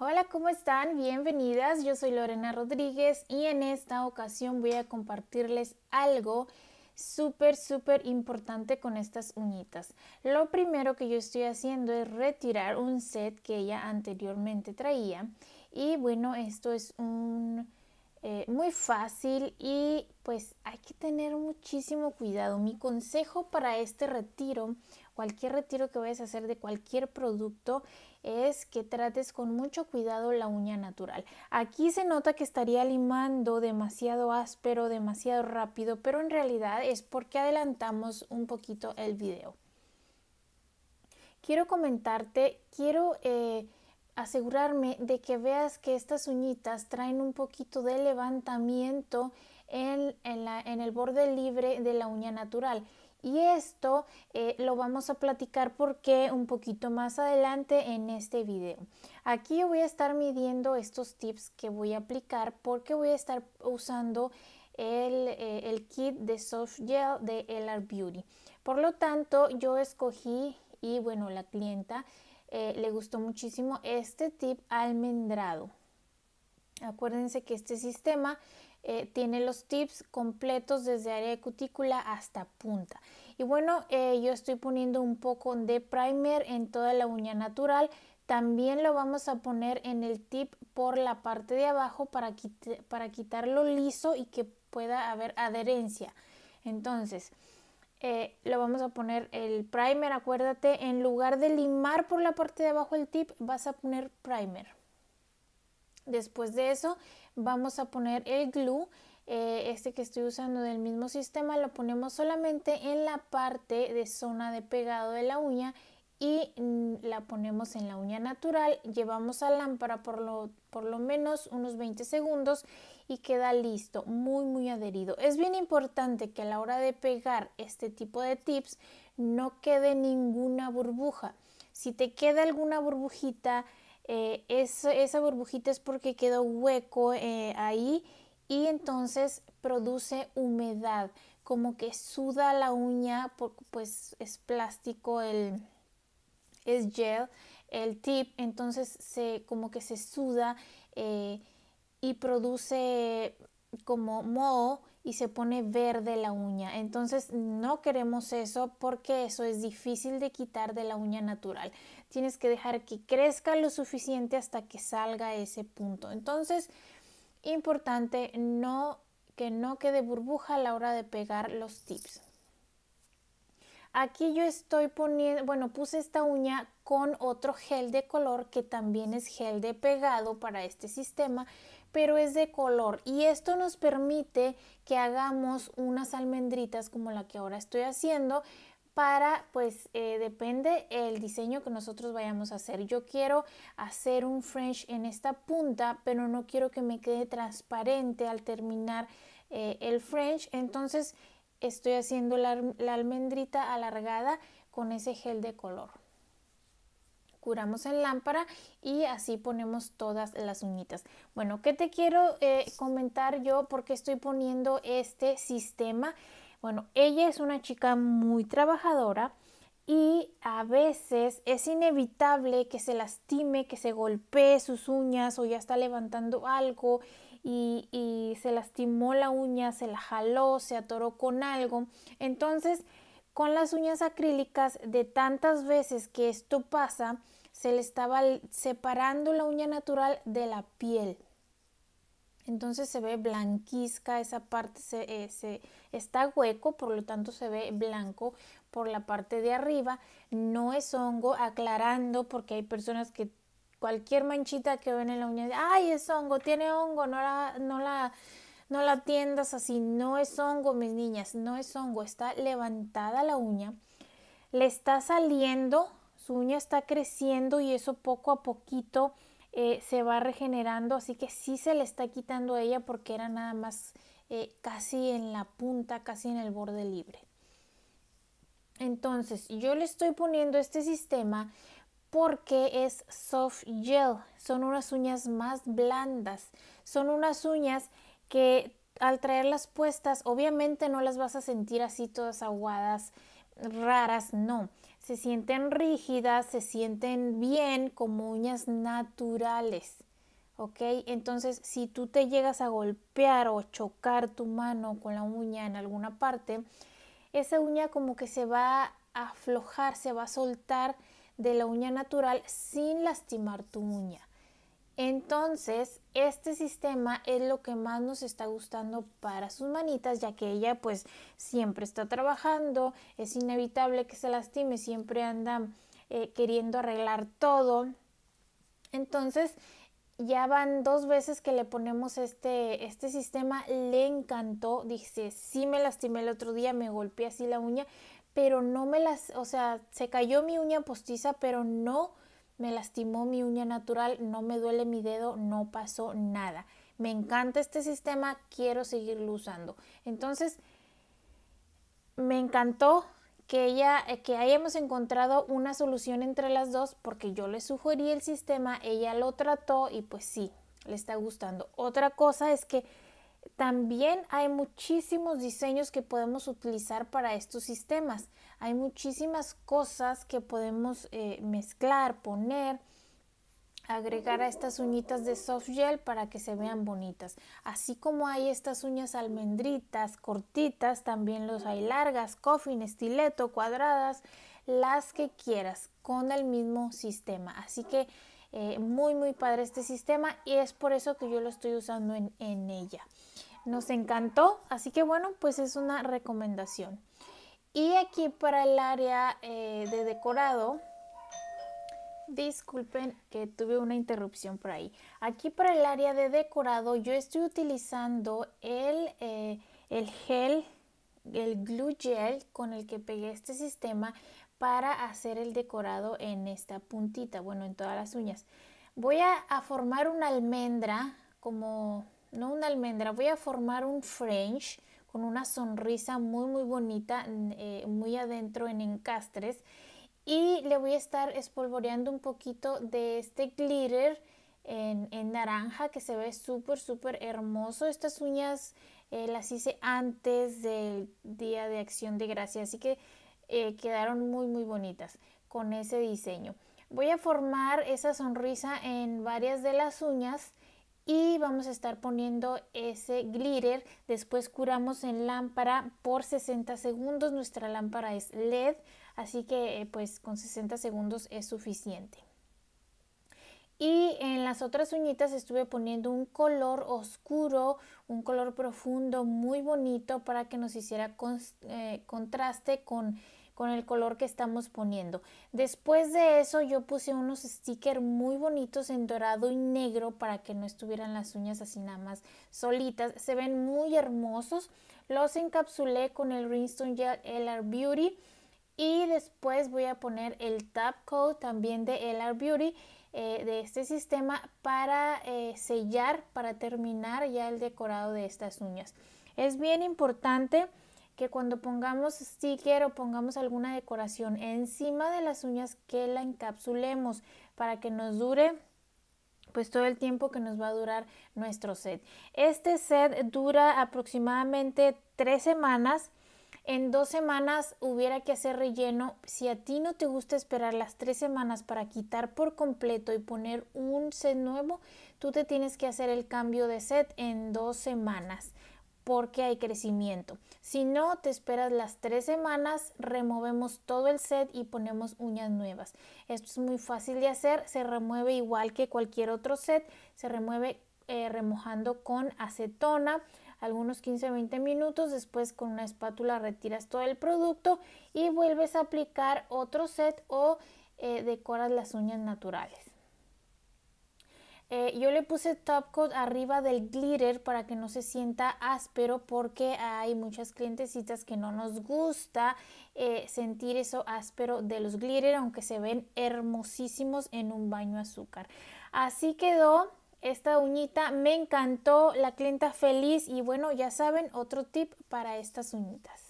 Hola, ¿cómo están? Bienvenidas. Yo soy Lorena Rodríguez y en esta ocasión voy a compartirles algo súper, súper importante con estas uñitas. Lo primero que yo estoy haciendo es retirar un set que ella anteriormente traía. Y bueno, esto es un, eh, muy fácil y pues hay que tener muchísimo cuidado. Mi consejo para este retiro cualquier retiro que vayas a hacer de cualquier producto es que trates con mucho cuidado la uña natural. Aquí se nota que estaría limando demasiado áspero, demasiado rápido, pero en realidad es porque adelantamos un poquito el video. Quiero comentarte, quiero... Eh, asegurarme de que veas que estas uñitas traen un poquito de levantamiento en, el borde libre de la uña natural. Y esto eh, lo vamos a platicar porque un poquito más adelante en este video. Aquí voy a estar midiendo estos tips que voy a aplicar porque voy a estar usando el, eh, kit de soft gel de LR Beauty. Por lo tanto, yo escogí y bueno, la clienta eh, le gustó muchísimo este tip almendrado. Acuérdense que este sistema eh, tiene los tips completos desde área de cutícula hasta punta. Y bueno, eh, yo estoy poniendo un poco de primer en toda la uña natural. También lo vamos a poner en el tip por la parte de abajo para, para quitarlo liso y que pueda haber adherencia. Entonces, eh, lo vamos a poner el primer, acuérdate, en lugar de limar por la parte de abajo el tip, vas a poner primer. Después de eso, vamos a poner el glue eh, este que estoy usando del mismo sistema lo ponemos solamente en la parte de zona de pegado de la uña y mm, la ponemos en la uña natural, llevamos a lámpara por lo, por lo menos unos 20 segundos y queda listo, muy muy adherido. Es bien importante que a la hora de pegar este tipo de tips no quede ninguna burbuja. Si te queda alguna burbujita, eh, esa burbujita es porque quedó hueco eh, ahí y entonces produce humedad, como que suda la uña, porque pues es plástico, el, es gel, el tip, entonces se, como que se suda eh, y produce como moho y se pone verde la uña. Entonces no queremos eso porque eso es difícil de quitar de la uña natural tienes que dejar que crezca lo suficiente hasta que salga ese punto. Entonces, importante no que no quede burbuja a la hora de pegar los tips. Aquí yo estoy poniendo, bueno, puse esta uña con otro gel de color que también es gel de pegado para este sistema, pero es de color y esto nos permite que hagamos unas almendritas como la que ahora estoy haciendo para, pues eh, depende el diseño que nosotros vayamos a hacer. Yo quiero hacer un French en esta punta, pero no quiero que me quede transparente al terminar eh, el French. Entonces estoy haciendo la, almendrita alargada con ese gel de color curamos en lámpara y así ponemos todas las uñitas. Bueno, ¿qué te quiero eh, comentar yo? porque estoy poniendo este sistema? Bueno, ella es una chica muy trabajadora y a veces es inevitable que se lastime, que se golpee sus uñas o ya está levantando algo y, y se lastimó la uña, se la jaló, se atoró con algo. Entonces, con las uñas acrílicas, de tantas veces que esto pasa, se le estaba separando la uña natural de la piel entonces se ve blanquizca, esa parte eh, se, está hueco, por lo tanto se ve blanco por la parte de arriba, no es hongo, aclarando porque hay personas que cualquier manchita que ven en la uña, ay, es hongo, tiene hongo, no la, no la, no la así, no es hongo, mis niñas, no es hongo, está levantada la uña, le está saliendo, su uña está creciendo y eso poco a poquito eh, se va regenerando, así que sí se le está quitando a ella porque era nada más eh, casi en la punta, casi en el borde libre. Entonces, yo le estoy poniendo este sistema porque es soft gel, son unas uñas más blandas, son unas uñas que al traerlas puestas, obviamente no las vas a sentir así todas aguadas, raras, no se sienten rígidas, se sienten bien como uñas naturales. ¿Ok? Entonces, si tú te llegas a golpear o chocar tu mano con la uña en alguna parte, esa uña como que se va a aflojar, se va a soltar de la uña natural sin lastimar tu uña. Entonces, este sistema es lo que más nos está gustando para sus manitas, ya que ella pues siempre está trabajando, es inevitable que se lastime, siempre anda eh, queriendo arreglar todo. Entonces, ya van dos veces que le ponemos este, este sistema, le encantó, dice, sí me lastimé el otro día, me golpeé así la uña, pero no me las, o sea, se cayó mi uña postiza, pero no me lastimó mi uña natural, no me duele mi dedo, no pasó nada. Me encanta este sistema, quiero seguirlo usando. Entonces, me encantó que ella eh, que hayamos encontrado una solución entre las dos porque yo le sugerí el sistema, ella lo trató y pues sí, le está gustando. Otra cosa es que también hay muchísimos diseños que podemos utilizar para estos sistemas. Hay muchísimas cosas que podemos eh, mezclar, poner, agregar a estas uñitas de soft gel para que se vean bonitas. Así como hay estas uñas almendritas, cortitas, también los hay largas, coffin, estileto, cuadradas, las que quieras con el mismo sistema. Así que eh, muy, muy padre este sistema y es por eso que yo lo estoy usando en, ella. Nos encantó, así que bueno, pues es una recomendación. Y aquí para el área eh, de decorado, disculpen que tuve una interrupción por ahí. Aquí para el área de decorado yo estoy utilizando el, eh, el gel, el glue gel con el que pegué este sistema para hacer el decorado en esta puntita, bueno, en todas las uñas. Voy a, formar una almendra, como, no una almendra, voy a formar un French con una sonrisa muy, muy bonita, eh, muy adentro en encastres. Y le voy a estar espolvoreando un poquito de este glitter en, naranja que se ve súper, súper hermoso. Estas uñas eh, las hice antes del Día de Acción de Gracia, así que eh, quedaron muy muy bonitas con ese diseño. Voy a formar esa sonrisa en varias de las uñas y vamos a estar poniendo ese glitter. Después curamos en lámpara por 60 segundos. Nuestra lámpara es LED, así que eh, pues con 60 segundos es suficiente. Y en las otras uñitas estuve poniendo un color oscuro, un color profundo, muy bonito para que nos hiciera eh, contraste con el color que estamos poniendo. Después de eso yo puse unos stickers muy bonitos en dorado y negro para que no estuvieran las uñas así nada más solitas. Se ven muy hermosos. Los encapsulé con el Rhinestone Gel LR Beauty y después voy a poner el Top Coat también de LR Beauty eh, de este sistema para eh, sellar, para terminar ya el decorado de estas uñas. Es bien importante que cuando pongamos sticker o pongamos alguna decoración encima de las uñas que la encapsulemos para que nos dure pues todo el tiempo que nos va a durar nuestro set. Este set dura aproximadamente tres semanas en dos semanas hubiera que hacer relleno, si a ti no te gusta esperar las tres semanas para quitar por completo y poner un set nuevo, tú te tienes que hacer el cambio de set en dos semanas porque hay crecimiento. Si no, te esperas las tres semanas, removemos todo el set y ponemos uñas nuevas. Esto es muy fácil de hacer, se remueve igual que cualquier otro set, se remueve eh, remojando con acetona algunos 15-20 minutos, después con una espátula retiras todo el producto y vuelves a aplicar otro set o eh, decoras las uñas naturales. Eh, yo le puse top coat arriba del glitter para que no se sienta áspero porque hay muchas clientecitas que no nos gusta sentir eso áspero de los glitter aunque se ven hermosísimos en un baño azúcar. Así quedó esta uñita. Me encantó la clienta feliz y bueno, ya saben, otro tip para estas uñitas.